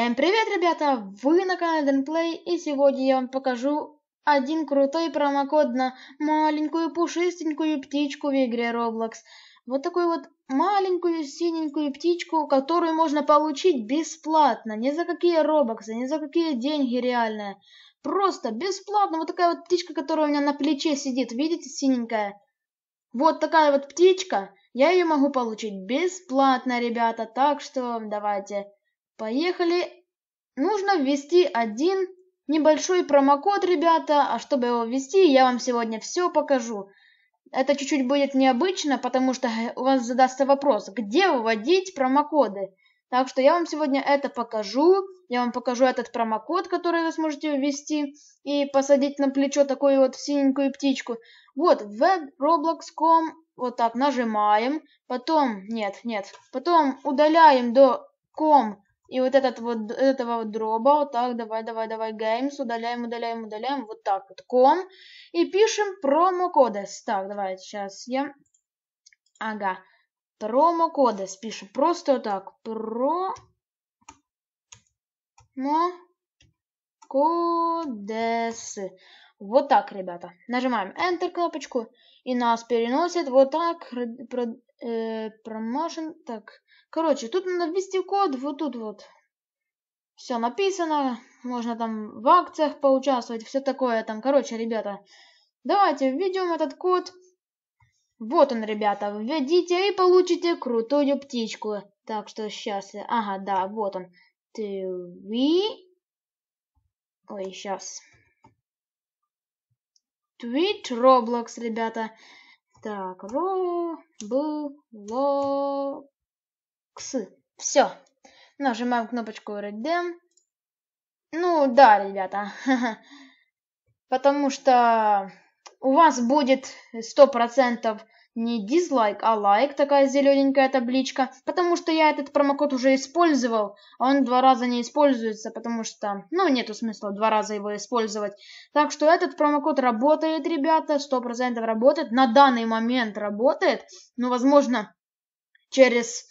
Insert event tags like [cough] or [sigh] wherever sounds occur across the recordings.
Всем привет, ребята! Вы на канале Денплей, и сегодня я вам покажу один крутой промокод на маленькую пушистенькую птичку в игре Roblox. Вот такую вот маленькую синенькую птичку, которую можно получить бесплатно, ни за какие робоксы, ни за какие деньги реальные. Просто бесплатно, вот такая вот птичка, которая у меня на плече сидит, видите, синенькая? Вот такая вот птичка, я ее могу получить бесплатно, ребята, так что давайте... Поехали. Нужно ввести один небольшой промокод, ребята, а чтобы его ввести, я вам сегодня все покажу. Это чуть-чуть будет необычно, потому что [laughs] у вас задастся вопрос, где вводить промокоды. Так что я вам сегодня это покажу. Я вам покажу этот промокод, который вы сможете ввести и посадить на плечо такую вот синенькую птичку. Вот, Webroblox.com. вот так нажимаем. Потом, нет, нет, потом удаляем до com и вот этот вот, этого вот дроба, вот так, давай, давай, давай, games, удаляем, удаляем, удаляем, вот так вот, ком И пишем промокодес. Так, давай, сейчас я... Ага. Промокодес пишем. Просто вот так. Про... Мо... Вот так, ребята. Нажимаем Enter кнопочку. И нас переносит вот так. промошен э, промоушен. Так. Короче, тут надо ввести код, вот тут вот. Все написано, можно там в акциях поучаствовать, все такое там. Короче, ребята, давайте введем этот код. Вот он, ребята, введите и получите крутую птичку. Так что сейчас, ага, да, вот он. Twi... Ой, сейчас. Твит Roblox, ребята. Так, Roblox. Кс. Все. Нажимаем кнопочку Redeem. Ну да, ребята. [laughs] Потому что у вас будет 100% не дизлайк, а лайк, такая зелененькая табличка. Потому что я этот промокод уже использовал, а он два раза не используется, потому что, ну, нету смысла два раза его использовать. Так что этот промокод работает, ребята, 100% работает. На данный момент работает, но, ну, возможно, через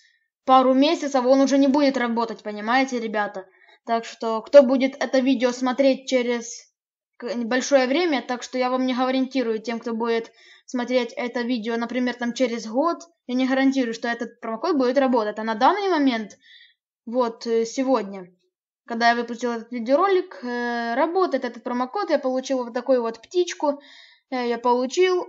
пару месяцев он уже не будет работать, понимаете, ребята? Так что, кто будет это видео смотреть через небольшое время, так что я вам не гарантирую тем, кто будет смотреть это видео, например, там через год, я не гарантирую, что этот промокод будет работать. А на данный момент, вот э, сегодня, когда я выпустил этот видеоролик, э, работает этот промокод, я получил вот такую вот птичку, э, я получил,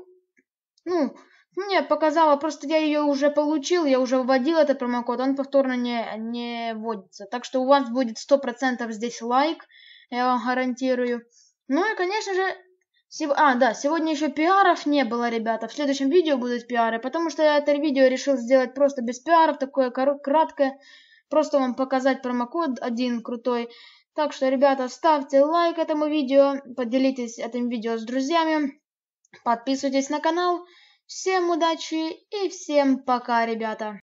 ну, нет, показала, просто я ее уже получил, я уже вводил этот промокод, он повторно не, не вводится. Так что у вас будет 100% здесь лайк, я вам гарантирую. Ну и, конечно же, сев... а, да, сегодня еще пиаров не было, ребята. В следующем видео будут пиары, потому что я это видео решил сделать просто без пиаров, такое краткое. Просто вам показать промокод один крутой. Так что, ребята, ставьте лайк этому видео, поделитесь этим видео с друзьями, подписывайтесь на канал. Всем удачи и всем пока, ребята.